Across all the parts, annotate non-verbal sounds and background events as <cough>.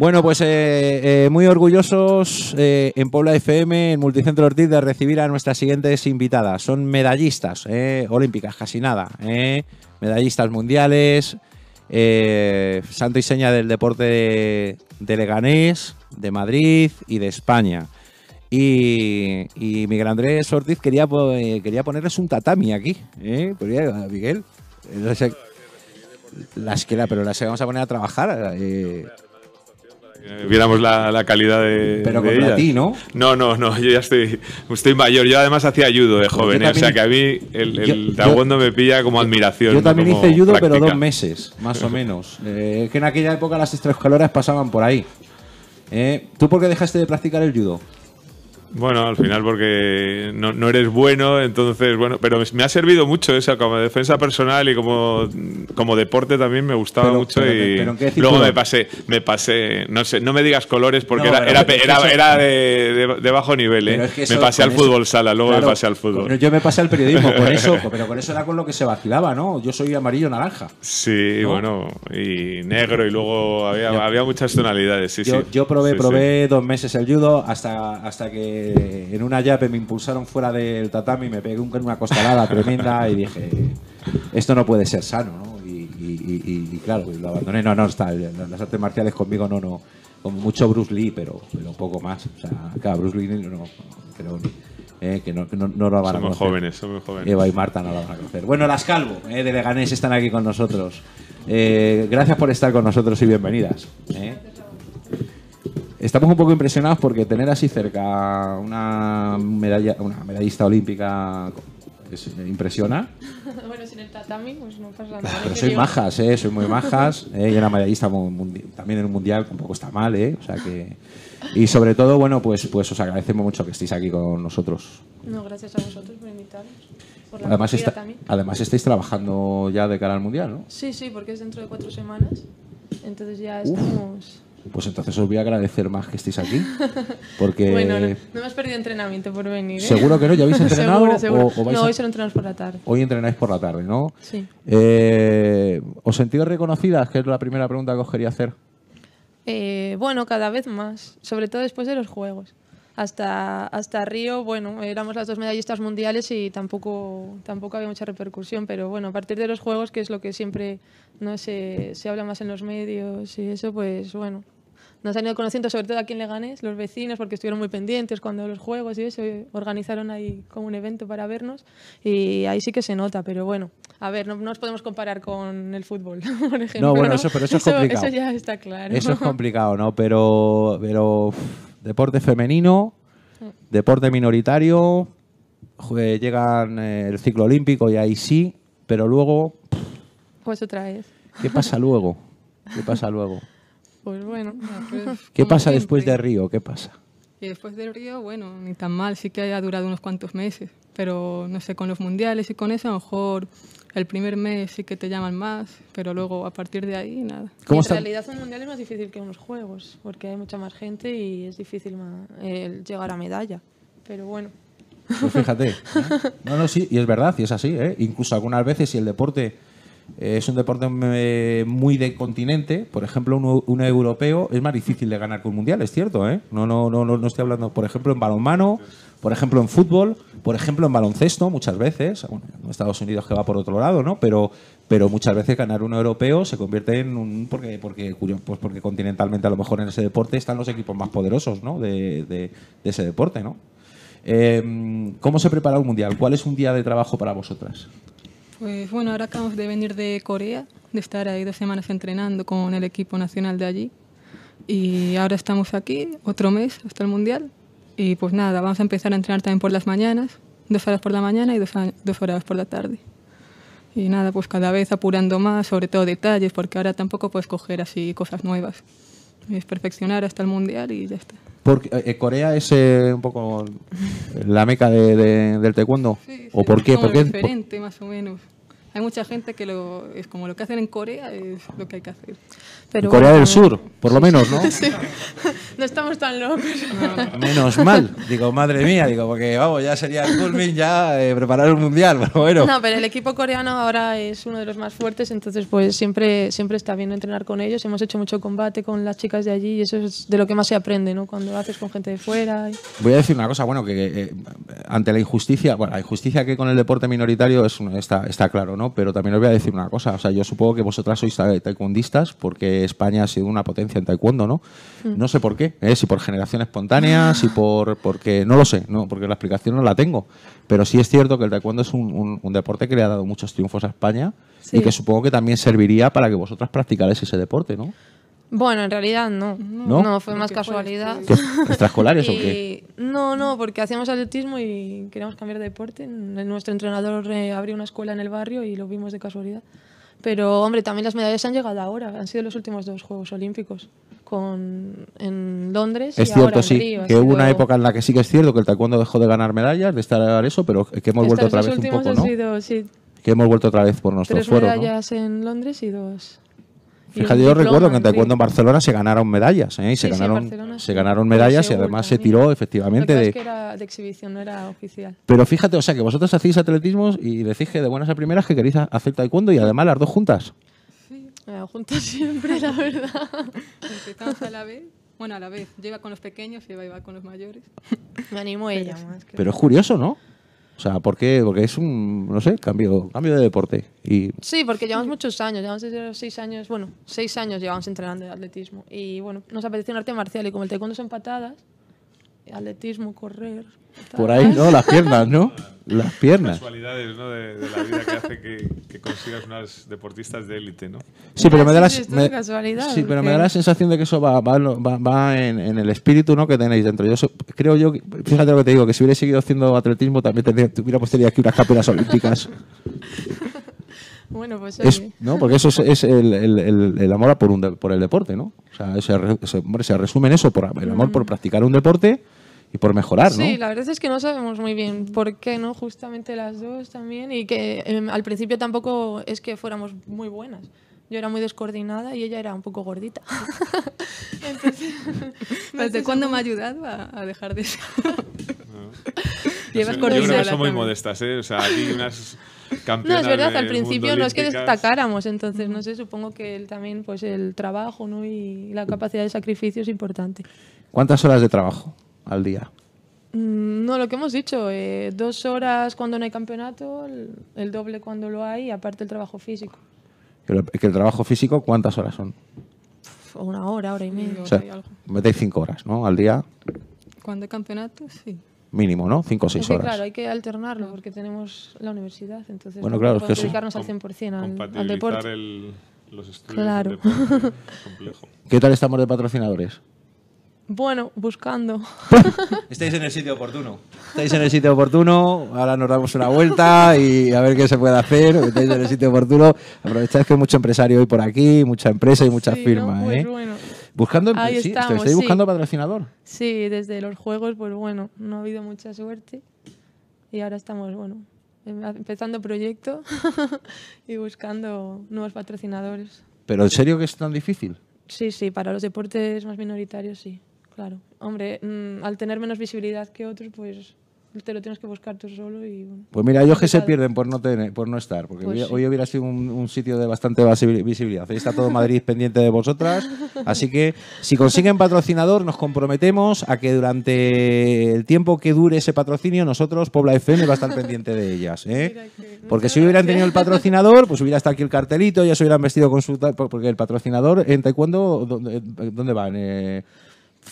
Bueno, pues eh, eh, muy orgullosos eh, en Puebla FM, en Multicentro Ortiz, de recibir a nuestras siguientes invitadas. Son medallistas olímpicas, casi nada. Medallistas mundiales, santo y seña del deporte de, Leganés, de Madrid y de España. Y, Miguel Andrés Ortiz quería, quería ponerles un tatami aquí. qué, Miguel, las que, pero las que vamos a poner a trabajar. Eh, viéramos la, calidad de. Pero con contra ti, ¿no? No, no, no, yo ya estoy, mayor. Yo además hacía judo de joven, ¿eh? o sea que a mí el, el me pilla como admiración. Yo también hice judo, pero dos meses, más o menos. Eh, que en aquella época las extraescaloras pasaban por ahí. ¿Tú por qué dejaste de practicar el judo? Bueno, al final porque no, eres bueno, entonces, bueno, pero me ha servido mucho eso como defensa personal y como, como deporte también me gustaba mucho y luego me pasé, me pasé, no sé, no me digas colores porque era, era, era, de, bajo nivel, ¿eh? me pasé al fútbol sala, luego me pasé al fútbol. yo me pasé al periodismo, eso, <laughs> pero con eso era con lo que se vacilaba, ¿no? Yo soy amarillo-naranja. Sí, bueno, y negro y luego había, había muchas tonalidades, sí, yo, sí. Yo probé, probé dos meses el judo hasta, hasta que eh, en una llave me impulsaron fuera del tatami, me pegué en una costalada tremenda y dije, esto no puede ser sano, ¿no? Y, claro, lo abandoné, no, no, está, las artes marciales conmigo no, no, con mucho Bruce Lee, pero, pero poco más. O sea, claro, Bruce Lee no, creo eh, que no, lo van a conocer. Somos jóvenes, somos jóvenes. Eva y Marta no lo van a conocer. Bueno, las Calvo, eh, de Leganés, están aquí con nosotros. Eh, gracias por estar con nosotros y bienvenidas. Eh. Estamos un poco impresionados porque tener así cerca una medalla, una medallista olímpica es, eh, impresiona. <laughs> bueno, sin el tatami, pues no pasa nada. Pero soy majas, ¿eh? Sois muy majas. <laughs> ¿eh? Y una medallista también en un mundial poco está mal, ¿eh? sea que... Y sobre todo, bueno, pues, pues os agradecemos mucho que estéis aquí con nosotros. No, gracias a vosotros por invitarnos. además, además estáis trabajando ya de cara al mundial, ¿no? Sí, sí, porque es dentro de cuatro semanas. Entonces ya estamos... Pues entonces os voy a agradecer más que estéis aquí. Porque... <laughs> bueno, no, me has perdido entrenamiento por venir. ¿eh? Seguro que no, ya habéis <laughs> entrenado. seguro, seguro. no, hoy solo entrenamos por la tarde. Hoy entrenáis por la tarde, ¿no? Sí. Eh, ¿Os sentís reconocidas? Que es la primera pregunta que os quería hacer. Eh, bueno, cada vez más. Sobre todo después de los juegos hasta, hasta Río, bueno, éramos las dos medallistas mundiales y tampoco, tampoco había mucha repercusión, pero bueno, a partir de los Juegos, que es lo que siempre no se, habla más en los medios y eso, pues bueno, nos han ido conociendo sobre todo aquí en Leganés, los vecinos, porque estuvieron muy pendientes cuando los juegos y eso, organizaron ahí como un evento para vernos y ahí sí que se nota, pero bueno, a ver, no, nos podemos comparar con el fútbol, <laughs> por ejemplo. No, bueno, eso, pero eso, es complicado. Eso ya está claro. Eso es complicado, ¿no? Pero, pero Deporte femenino, deporte minoritario, llegan eh, el ciclo olímpico y ahí sí, pero luego... Pues otra vez. ¿Qué pasa <laughs> luego? ¿Qué pasa luego? Pues bueno. Pues, <laughs> ¿Qué pasa después de Río? ¿Qué pasa? Y después de Río, bueno, ni tan mal, sí que ha durado unos cuantos meses, pero no sé, con los mundiales y con eso a lo mejor el primer mes sí que te llaman más, pero luego a partir de ahí nada. en realidad un mundial es más difícil que unos juegos, porque hay mucha más gente y es difícil más, llegar a medalla. Pero bueno. Pues fíjate. ¿eh? No, no, sí, y es verdad, y es así. ¿eh? Incluso algunas veces si el deporte eh, es un deporte eh, muy de continente. Por ejemplo, un, europeo es más difícil de ganar que un mundial, es cierto. ¿eh? No, no, no, no estoy hablando, por ejemplo, en balonmano, por ejemplo, en fútbol, por ejemplo, en baloncesto, muchas veces. Bueno, Estados Unidos que va por otro lado, ¿no? Pero, muchas veces ganar un europeo se convierte en un. Porque, porque, pues porque continentalmente, a lo mejor en ese deporte están los equipos más poderosos de, ese deporte, ¿no? Em, ¿Cómo se prepara un mundial? ¿Cuál es un día de trabajo para vosotras? Pues bueno, ahora acabamos de venir de Corea, de estar ahí dos semanas entrenando con el equipo nacional de allí. Y ahora estamos aquí, otro mes hasta el Mundial. Y pues nada, vamos a empezar a entrenar también por las mañanas, dos horas por la mañana y dos, dos horas por la tarde. Y nada, pues cada vez apurando más, sobre todo detalles, porque ahora tampoco puedes coger así cosas nuevas. Es perfeccionar hasta el Mundial y ya está. Eh, eh, ¿Corea es eh, un poco la meca del taekwondo? ¿O por qué? Porque Porque diferente, más o menos. Hay mucha gente que lo, es como lo que hacen en Corea es lo que hay que hacer. Pero, Corea del Sur, por lo menos, ¿no? <laughs> sí estamos tan locos. Ah, menos mal. Digo, madre mía, digo, porque vamos, ya sería el culmin ya eh, preparar un mundial, pero bueno. No, pero el equipo coreano ahora es uno de los más fuertes, entonces pues siempre, siempre está bien entrenar con ellos. Hemos hecho mucho combate con las chicas de allí y eso es de lo que más se aprende, ¿no? Cuando haces con gente de fuera. Voy a decir una cosa, bueno, que eh, ante la injusticia, bueno, la injusticia que con el deporte minoritario es, está, está claro, ¿no? Pero también os voy a decir una cosa, o sea, yo supongo que vosotras sois taekwondistas porque España ha sido una potencia en taekwondo, ¿no? Mm. No sé por qué. ¿eh? si por generación espontánea, si por porque no lo sé, porque la explicación no la tengo. Pero sí es cierto que el taekwondo es un, deporte que le ha dado muchos triunfos a España y que supongo que también serviría para que vosotras practicarais ese deporte, ¿no? Bueno, en realidad no. No, fue más casualidad. Fue ¿Extraescolares o <laughs> qué? No, no, porque hacíamos atletismo y queríamos cambiar de deporte. Nuestro entrenador eh, abrió una escuela en el barrio y lo vimos de casualidad. Pero, hombre, también las medallas han llegado ahora. Han sido los últimos dos Juegos Olímpicos en Londres. Es cierto, sí, que hubo una época en la que sí que es cierto que el taekwondo dejó de ganar medallas, de estar a eso, pero que hemos vuelto otra vez un poco, ¿no? Que hemos vuelto otra vez por nuestros Tres fueros. medallas en Londres y dos. Fíjate, yo recuerdo que en taekwondo en Barcelona se ganaron medallas, ¿eh? Y se, ganaron, se ganaron medallas y además se tiró efectivamente de... Pero fíjate, o sea, que vosotros hacéis atletismo y decís que de buenas a primeras que queréis hacer taekwondo y además las dos juntas. Me eh, <laughs> siempre, la verdad. Empezamos a la vez. Bueno, a la vez. Yo iba con los pequeños y iba con los mayores. Me animo ella más. Pero es curioso, ¿no? O sea, ¿por qué? Porque es un, no sé, cambio, cambio de deporte. Y... Sí, porque llevamos muchos años, llevamos seis años, bueno, seis años llevamos entrenando de atletismo. Y bueno, nos apetece un arte marcial y como el taekwondo son patadas, eh, atletismo, correr. Por ahí, ¿no? Las piernas, ¿no? Las piernas. Casualidades, ¿no? De, la vida que hace que, consigas unas deportistas de élite, ¿no? Sí, pero me da la, sensación de que eso va, va, en, el espíritu ¿no? que tenéis dentro. Yo creo yo, fíjate lo que te digo, que si hubiera seguido haciendo atletismo también tendría, tuviéramos pues, aquí unas campeonas olímpicas. <laughs> Bueno, pues es, ¿no? Porque eso es, el, el, el, amor por, un por el deporte, ¿no? O sea, se, hombre, se resume en eso, por el amor por mm. practicar un deporte y por mejorar, ¿no? Sí, la verdad es que no sabemos muy bien por qué, ¿no? Justamente las dos también y que em, al principio tampoco es que fuéramos muy buenas. Yo era muy descoordinada y ella era un poco gordita. <laughs> Entonces, <laughs> ¿Desde cuándo me ha ayudado a, dejar de eso? Ah. <laughs> Llevas yo creo que son muy modestas, ¿eh? O sea, aquí unas no, es verdad, al principio no es que destacáramos, entonces, no sé, supongo que él también, pues el trabajo y la capacidad de sacrificio es importante. ¿Cuántas horas de trabajo al día? Mm, no, lo que hemos dicho, eh, dos horas cuando no hay campeonato, el, doble cuando lo hay, y aparte el trabajo físico. que el trabajo físico, ¿cuántas horas son? Una hora, hora y media. O sea, metéis cinco horas, ¿no? Al día. Cuando hay campeonato? Sí mínimo, ¿no? Cinco o seis horas. Claro, hay que alternarlo porque tenemos la universidad, entonces bueno, claro, que dedicarnos al 100% al, al deporte. El, los estudios claro. complejo. <laughs> ¿Qué tal estamos de patrocinadores? Bueno, buscando. <laughs> Estáis en el sitio oportuno. Estáis en el sitio oportuno, ahora nos damos una vuelta y a ver qué se puede hacer. Estáis en el sitio oportuno. Aprovechad que hay mucho empresario hoy por aquí, mucha empresa y muchas firma firmas. Pues ¿no? ¿eh? bueno. Buscando, buscando patrocinador. Sí, desde los juegos, pues bueno, no ha habido mucha suerte. Y ahora estamos, bueno, em, empezando proyecto <laughs> y buscando nuevos patrocinadores. ¿Pero en serio que es tan difícil? Sí, sí, para los deportes más minoritarios sí, claro. Hombre, mm, al tener menos visibilidad que otros, pues te lo tienes que buscar tú solo y... pues mira, ellos que se pierden por no, tener, por no estar, porque pues hoy, hubiera sido un, sitio de bastante visibilidad. Ahí está todo Madrid pendiente de vosotras, así que si consiguen patrocinador nos comprometemos a que durante el tiempo que dure ese patrocinio nosotros, Pobla FM, va a estar pendiente de ellas. ¿eh? Porque si hubieran tenido el patrocinador, pues hubiera estado aquí el cartelito, ya se hubieran vestido con su... Porque el patrocinador, ¿en taekwondo dónde, dónde van? Eh,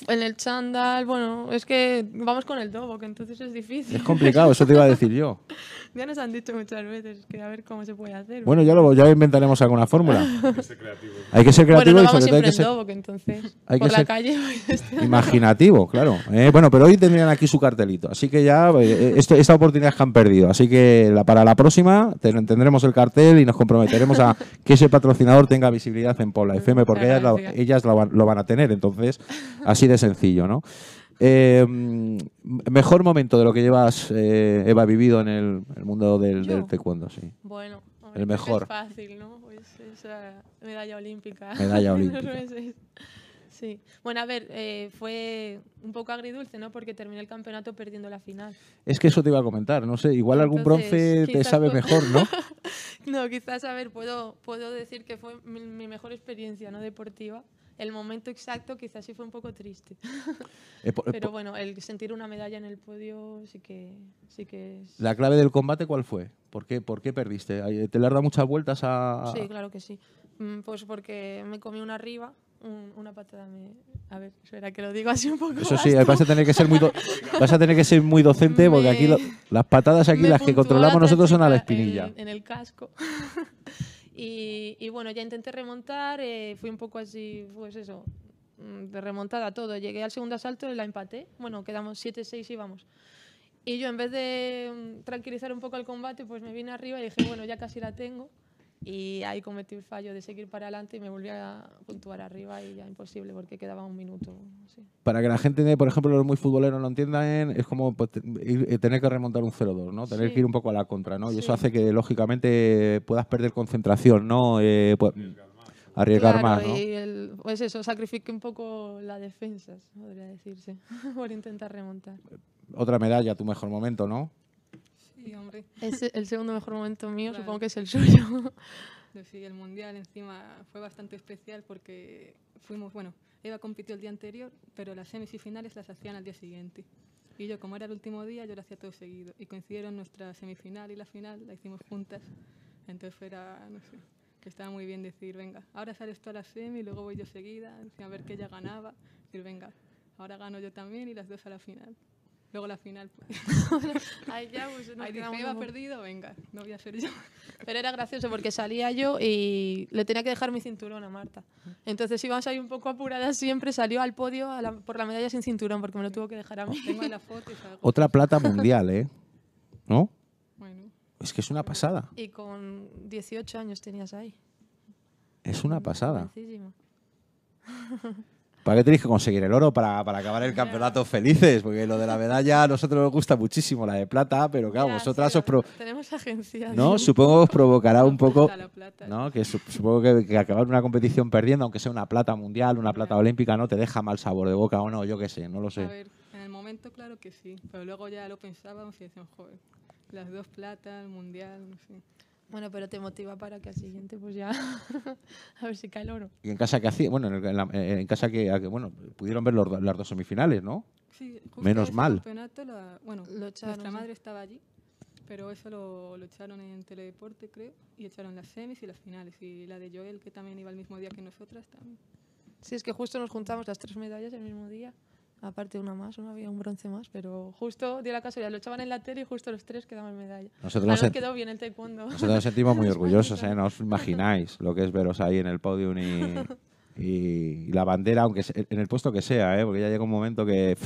en el chándal, bueno, es que vamos con el dobo, que entonces es difícil. Es complicado, eso te iba a decir yo. <laughs> ya nos han dicho muchas veces que a ver cómo se puede hacer. Bueno, ya, lo, ya inventaremos alguna fórmula. Hay que ser creativo. Hay que ser creativo y sobre todo hay que ser... que entonces <laughs> hay que <laughs> pues, este Imaginativo, claro. Eh, bueno, pero hoy tendrían aquí su cartelito, así que ya eh, eh, esto, esta oportunidad que han perdido. Así que para la próxima tendremos el cartel y nos comprometeremos a que ese patrocinador tenga visibilidad en Pola FM, porque ellas, ellas lo van a tener. Entonces, así de sencillo, ¿no? Eh, mejor momento de lo que llevas, eh, Eva, vivido en el, mundo del, taekwondo, sí. Bueno, el mejor. Es fácil, ¿no? medalla olímpica. Medalla olímpica. sí. Bueno, a ver, fue un poco agridulce, ¿no? Porque terminé el campeonato perdiendo la final. Es que eso te iba a comentar, no sé, igual algún bronce te sabe mejor, ¿no? <laughs> no, quizás, a ver, puedo, puedo decir que fue mi, mejor experiencia, ¿no? Deportiva el momento exacto quizás sí fue un poco triste. <laughs> Pero bueno, el sentir una medalla en el podio sí que, sí que es... ¿La clave del combate cuál fue? ¿Por qué, por qué perdiste? ¿Te le has dado muchas vueltas a...? Sí, claro que sí. Mm, pues porque me comí una arriba, una patada me... A ver, espera que lo digo así un poco. Eso sí, vas a tener que ser muy, <laughs> vas a tener que ser muy docente porque aquí las patadas aquí las que controlamos nosotros son a la espinilla. en el casco. <laughs> Y, bueno, ya intenté remontar, eh, fui un poco así, pues eso, mm, de remontada todo. Llegué al segundo asalto y la empaté. Bueno, quedamos 7-6 y vamos. Y yo en vez de mm, tranquilizar un poco el combate, pues me vine arriba y dije, bueno, ya casi la tengo. Y ahí cometí el fallo de seguir para adelante y me volví a puntuar arriba y ya imposible porque quedaba un minuto. Para que la gente, por ejemplo, los muy futboleros lo entiendan, es como pues, eh, tener que remontar un 0-2, ¿no? Tener que ir un poco a la contra, ¿no? Y eso hace que, lógicamente, puedas perder concentración, ¿no? Eh, pues, arriesgar más, ¿no? Y pues eso, sacrifique un poco la defensa, podría decirse, <laughs> por intentar remontar. Otra medalla, tu mejor momento, ¿no? Es el segundo mejor momento mío, supongo que es el suyo. Pues sí, el mundial encima fue bastante especial porque fuimos, bueno, Eva compitió el día anterior, pero las semifinales las hacían al día siguiente. Y yo, como era el último día, yo lo hacía todo seguido. Y coincidieron nuestra semifinal y la final, la hicimos juntas. Entonces era, no sé, que estaba muy bien decir, venga, ahora sales tú a la semi, luego voy yo seguida, a ver que ella ganaba. Decir, venga, ahora gano yo también y las dos a la final. Luego la final. Pues. <laughs> Ahí ya, pues, nos Ahí dice, iba perdido, venga, no voy a ser yo. <laughs> Pero era gracioso porque salía yo y le tenía que dejar mi cinturón a Marta. Entonces íbamos ahí un poco apuradas siempre, salió al podio por la medalla sin cinturón porque me lo tuvo que dejar a mí. <laughs> Otra plata mundial, ¿eh? ¿No? Bueno, Es que es una pasada. Y con 18 años tenías ahí. Es una pasada. Sí. ¿Para qué tenéis que conseguir el oro? Para, acabar el campeonato felices, porque lo de la medalla a nosotros nos gusta muchísimo, la de plata, pero claro, vosotras os... Tenemos agencia. ¿No? Supongo que os provocará un poco... Que supongo que, acabar una competición perdiendo, aunque sea una plata mundial, una plata olímpica, no te deja mal sabor de boca o no, yo qué sé, no lo sé. A ver, en el momento claro que sí, pero luego ya lo pensábamos y decíamos, joder, las dos platas, el mundial, no sé. Bueno, pero te motiva para que al siguiente, pues ya, <laughs> a ver si cae el oro. ¿Y en casa que hacía? Bueno, en, casa que, bueno, pudieron ver las dos semifinales, ¿no? Sí, Menos mal. bueno, nuestra madre estaba allí, pero eso lo, lo, echaron en Teledeporte, creo, y echaron las semis y las finales. Y la de Joel, que también iba el mismo día que nosotras, también. Sí, es que justo nos juntamos las tres medallas el mismo día aparte una más, no había un bronce más, pero justo dio la casualidad, lo echaban en la tele y justo los tres quedamos medalla. Nosotros ah, nos, quedó bien el taekwondo. Nosotros nos sentimos muy <laughs> orgullosos, ¿eh? no os imagináis lo que es veros ahí en el podium y, <laughs> la bandera, aunque en el puesto que sea, ¿eh? porque ya llega un momento que...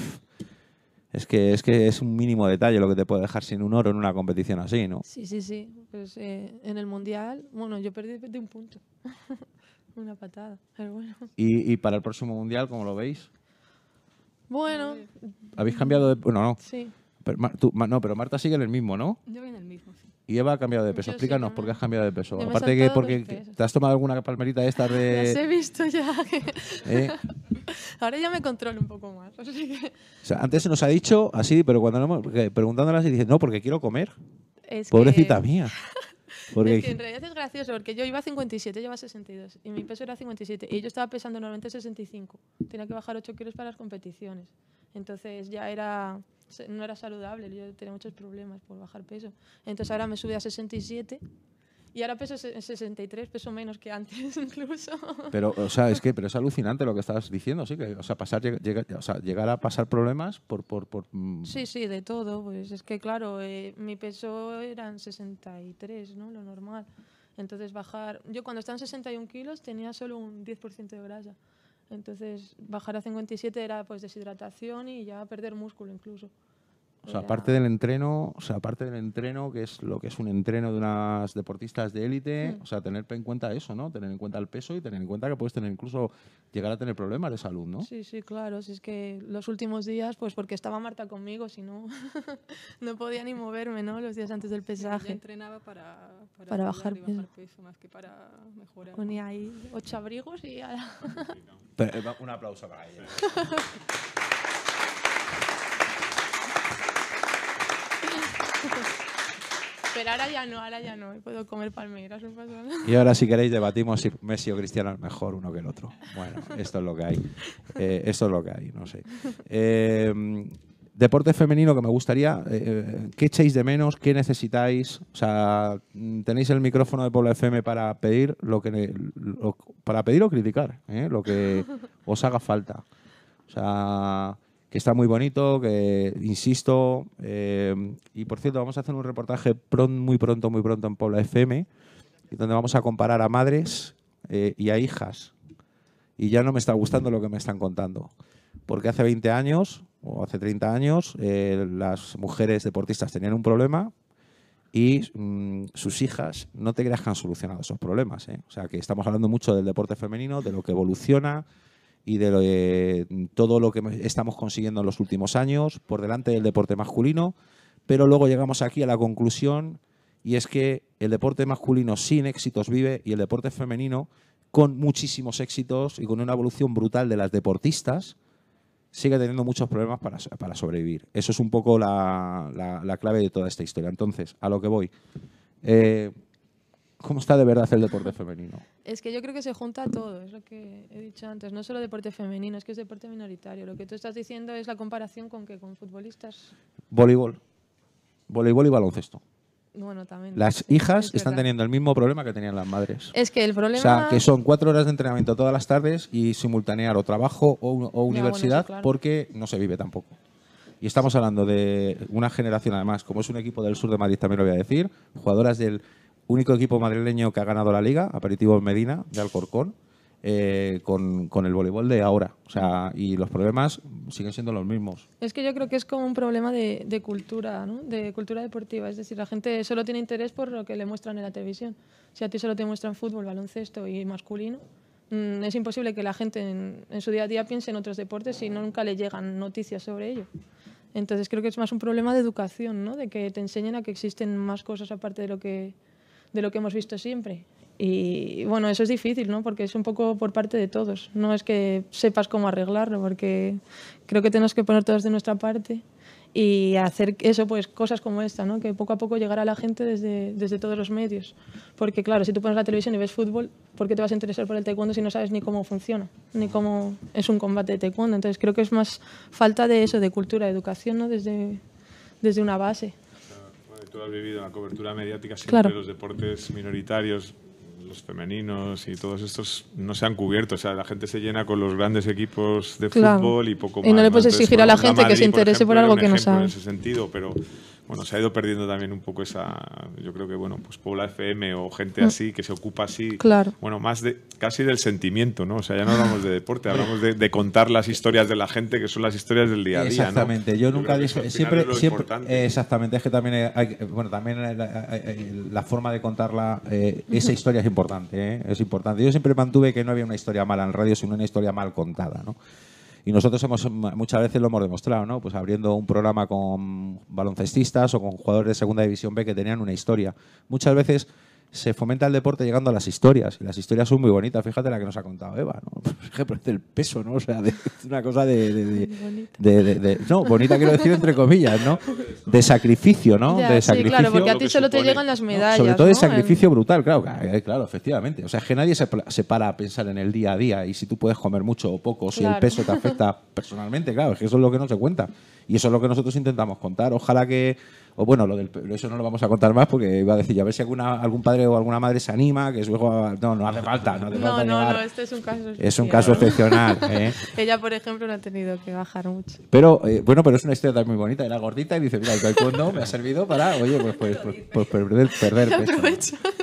es que, es que es un mínimo detalle lo que te puede dejar sin un oro en una competición así, ¿no? Sí, sí, sí. Pues, eh, en el Mundial, bueno, yo perdí de un punto. <laughs> una patada, pero bueno. ¿Y para el próximo Mundial, cómo lo veis? Bueno. ¿Habéis cambiado de...? Bueno, no. Sí. Pero, no, pero Marta sigue en el mismo, ¿no? Yo en el mismo, sí. Y Eva ha cambiado de peso. Explícanos por qué has cambiado de peso. Aparte que porque te has tomado alguna palmerita esta de... <laughs> Las he visto ya. ¿Eh? <laughs> Ahora ya me controlo un poco más. antes se nos ha dicho así, pero cuando no, preguntándolas y dices, no, porque quiero comer. Pobrecita mía. Es que en realidad es gracioso, porque yo iba a 57, llevaba 62, y mi peso era 57, y yo estaba pesando normalmente 65. Tenía que bajar 8 kilos para las competiciones. Entonces ya era no era saludable, yo tenía muchos problemas por bajar peso. Entonces ahora me sube a 67 y ahora peso 63, peso menos que antes <laughs> incluso. Pero, o sea, es que pero es alucinante lo que estabas diciendo, sí, que, o sea, pasar, llegar a pasar problemas por, por, por... Mm. Sí, sí, de todo, pues es que claro, eh, mi peso eran 63, ¿no? Lo normal. Entonces bajar, yo cuando estaba en 61 kilos tenía solo un 10% de grasa. Entonces bajar a 57 era pues deshidratación y ya perder músculo incluso. O sea, aparte del entreno, o sea, aparte del entreno, que es lo que es un entreno de unas deportistas de élite, hmm. o sea, tener en cuenta eso, ¿no? Tener en cuenta el peso y tener en cuenta que puedes tener incluso llegar a tener problemas de salud, ¿no? Sí, sí, claro. Si es que los últimos días, pues porque estaba Marta conmigo, si no, <laughs> no podía ni moverme, ¿no? Los días antes del pesaje. entrenaba para, bajar, peso. más que para mejorar. Ponía ahí ocho abrigos y <laughs> eh, un aplauso para ella. <laughs> Pero ahora ya no, ahora ya no. Puedo comer palmeras, Y ahora, si queréis, debatimos si Messi o Cristiano es mejor uno que el otro. Bueno, esto es lo que hay. Eh, esto es lo que hay, no sé. Eh, deporte femenino que me gustaría. Eh, ¿Qué echáis de menos? ¿Qué necesitáis? O sea, tenéis el micrófono de Puebla FM para pedir lo que. para pedir o criticar, lo que os haga falta. O sea que está muy bonito, que insisto. Eh, y por cierto, vamos a hacer un reportaje muy pronto, muy pronto en Puebla FM, donde vamos a comparar a madres eh, y a hijas. Y ya no me está gustando lo que me están contando. Porque hace 20 años o hace 30 años eh, las mujeres deportistas tenían un problema y mm, sus hijas no te creas que han solucionado esos problemas. O sea que estamos hablando mucho del deporte femenino, de lo que evoluciona, y de, eh, todo lo que estamos consiguiendo en los últimos años por delante del deporte masculino, pero luego llegamos aquí a la conclusión y es que el deporte masculino sin éxitos vive y el deporte femenino con muchísimos éxitos y con una evolución brutal de las deportistas sigue teniendo muchos problemas para, sobrevivir. Eso es un poco la, clave de toda esta historia. Entonces, a lo que voy. Eh, ¿Cómo está de verdad el deporte femenino? Es que yo creo que se junta todo, es lo que he dicho antes. No solo deporte femenino, es que es deporte minoritario. Lo que tú estás diciendo es la comparación con que con futbolistas. Voleibol. Voleibol y baloncesto. Bueno, también. Las hijas están teniendo el mismo problema que tenían las madres. Es que el problema. O sea, que son cuatro horas de entrenamiento todas las tardes y simultanear o trabajo o, universidad porque no se vive tampoco. Y estamos hablando de una generación, además, como es un equipo del sur de Madrid, también lo voy a decir, jugadoras del único equipo madrileño que ha ganado la liga, en Medina, de Alcorcón, eh, con, con, el voleibol de ahora. O sea, y los problemas siguen siendo los mismos. Es que yo creo que es como un problema de, cultura, de cultura deportiva. Es decir, la gente solo tiene interés por lo que le muestran en la televisión. Si a ti solo te muestran fútbol, baloncesto y masculino, mm, es imposible que la gente en, su día a día piense en otros deportes si no, nunca le llegan noticias sobre ello. Entonces creo que es más un problema de educación, ¿no? de que te enseñen a que existen más cosas aparte de lo que de lo que hemos visto siempre. Y bueno, eso es difícil, ¿no? Porque es un poco por parte de todos. No es que sepas cómo arreglarlo, porque creo que tenemos que poner todos de nuestra parte y hacer eso, pues cosas como esta, ¿no? Que poco a poco llegará a la gente desde, desde todos los medios. Porque claro, si tú pones la televisión y ves fútbol, ¿por qué te vas a interesar por el taekwondo si no sabes ni cómo funciona? Ni cómo es un combate de taekwondo. Entonces creo que es más falta de eso, de cultura, de educación, ¿no? Desde, desde una base tú has vivido, la cobertura mediática siempre claro. los deportes minoritarios, los femeninos y todos estos no se han cubierto. O sea, la gente se llena con los grandes equipos de fútbol y poco más. Y no le puedes exigir a la gente que se interese por, algo que no sabe. En ese sentido, pero bueno, se ha ido perdiendo también un poco esa, yo creo que, bueno, pues Puebla FM o gente mm. así que se ocupa así, bueno, más de, casi del sentimiento, ¿no? O sea, ya no hablamos de deporte, hablamos de, contar las historias de la gente, que son las historias del día a día, Exactamente, ¿no? yo, yo nunca siempre, siempre exactamente, es que también, bueno, también la, forma de contarla, eh, esa historia es importante, ¿eh? es importante. Yo siempre mantuve que no había una historia mala en radio, sino una historia mal contada, ¿no? Y nosotros hemos muchas veces lo hemos demostrado, ¿no? Pues abriendo un programa con baloncestistas o con jugadores de segunda división B que tenían una historia. Muchas veces se fomenta el deporte llegando a las historias. Y las historias son muy bonitas. Fíjate la que nos ha contado Eva, ¿no? <laughs> Por ejemplo, del peso, ¿no? O sea, de, una cosa <laughs> de, No, bonita quiero decir entre comillas, ¿no? De sacrificio, ¿no? de sacrificio. Sí, claro, porque a ti solo te llegan las medallas. Sobre todo de sacrificio brutal, claro, eh, claro, efectivamente. O sea, es que nadie se, para a pensar en el día a día y si tú puedes comer mucho o poco, si el peso te afecta <laughs> personalmente, claro, es que eso es lo que no se cuenta. Y eso es lo que nosotros intentamos contar. Ojalá que o bueno, lo del, eso no lo vamos a contar más porque iba a decir, a ver si alguna, algún padre o alguna madre se anima, que su hijo... No, no hace falta. No, hace no, falta no, no, este es un caso especial. Es un caso excepcional. <laughs> ¿eh? Ella, por ejemplo, no ha tenido que bajar mucho. Pero, eh, bueno, pero es una historia muy bonita. Era gordita y dice, mira, el taekwondo me ha servido para, oye, pues, pues, pues, pues perder, perder <laughs>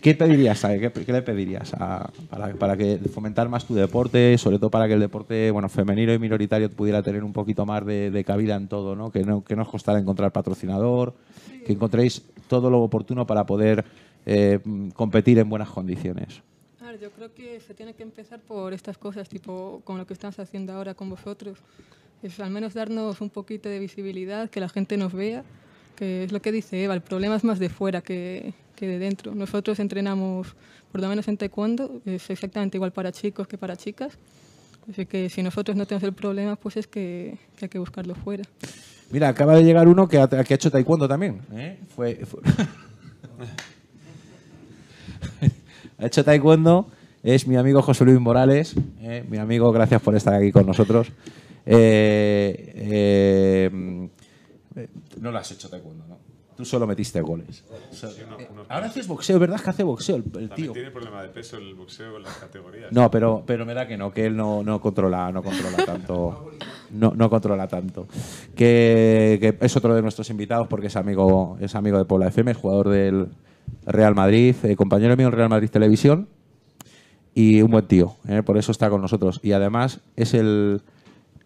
¿Qué, pedirías, qué, le pedirías a, para, para, que fomentar más tu deporte, sobre todo para que el deporte bueno, femenino y minoritario pudiera tener un poquito más de, cabida en todo, ¿no? Que, no, que os costara encontrar patrocinador, que encontréis todo lo oportuno para poder eh, competir en buenas condiciones? yo creo que se tiene que empezar por estas cosas, tipo con lo que estamos haciendo ahora con vosotros. Es al menos darnos un poquito de visibilidad, que la gente nos vea, que es lo que dice Eva, el problema es más de fuera que, de dentro. Nosotros entrenamos, por lo menos en taekwondo, es exactamente igual para chicos que para chicas. Así que si nosotros no tenemos el problema, pues es que, hay que buscarlo fuera. Mira, acaba de llegar uno que ha, hecho taekwondo también. ¿eh? <laughs> ha hecho taekwondo, es mi amigo José Luis Morales. ¿eh? Mi amigo, gracias por estar aquí con nosotros. Eh, no lo has hecho taekwondo, ¿no? Tú solo metiste goles. Sí, no, eh, ahora haces boxeo, ¿verdad? Que hace boxeo el, tío. tiene problema de peso el boxeo en las categorías. No, pero, pero me da que no, que él no, no controla, no controla tanto. no, no controla tanto. Que, es otro de nuestros invitados porque es amigo, es amigo de Puebla FM, jugador del Real Madrid, eh, compañero mío en Real Madrid Televisión y un buen tío. Eh, por eso está con nosotros. Y además es el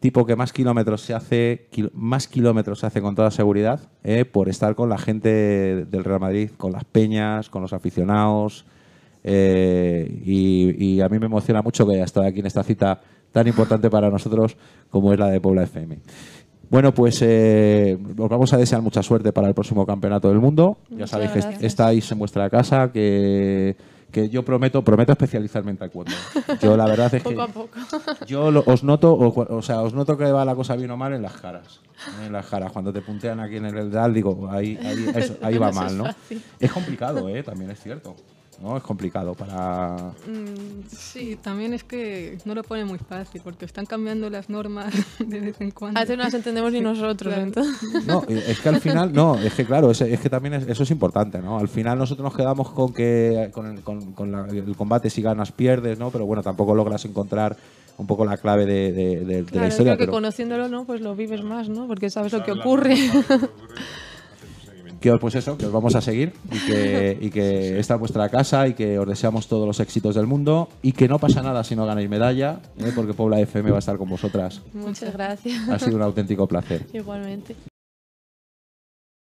tipo que más kilómetros se hace, más kilómetros se hace con toda seguridad eh, por estar con la gente del Real Madrid, con las peñas, con los aficionados. Eh, y, a mí me emociona mucho que haya estado aquí en esta cita tan importante para nosotros como es la de Puebla FM. Bueno, pues eh, os vamos a desear mucha suerte para el próximo campeonato del mundo. ya sabéis que estáis en vuestra casa, que que yo prometo, prometo especializarme en taekwondo. Yo la verdad es <laughs> que... poco a poco. <laughs> Yo os noto, o, sea, os noto que va la cosa bien o mal en las caras. ¿eh? En las caras, cuando te puntean aquí en el edad, digo, ahí, ahí, va <laughs> mal, ¿no? Es, es complicado, ¿eh? También es cierto. ¿no? Es complicado para... Mm, sí, también es que no lo pone muy fácil porque están cambiando las normas <laughs> de vez en cuando. A veces no las entendemos ni nosotros, entonces. No, es que al final, no, es que claro, es, que también eso es importante, ¿no? Al final nosotros nos quedamos con que con, el, con, el combate si ganas pierdes, ¿no? Pero bueno, tampoco logras encontrar un poco la clave de, de, de, la historia. Creo que conociéndolo, ¿no? Pues lo vives más, ¿no? Porque sabes lo que ocurre que pues eso, que os vamos a seguir y que, <laughs> y esta es vuestra casa y que os deseamos todos los éxitos del mundo y que no pasa nada si no ganáis medalla, ¿eh? porque Puebla FM va a estar con vosotras. Muchas gracias. Ha sido un auténtico placer. Igualmente.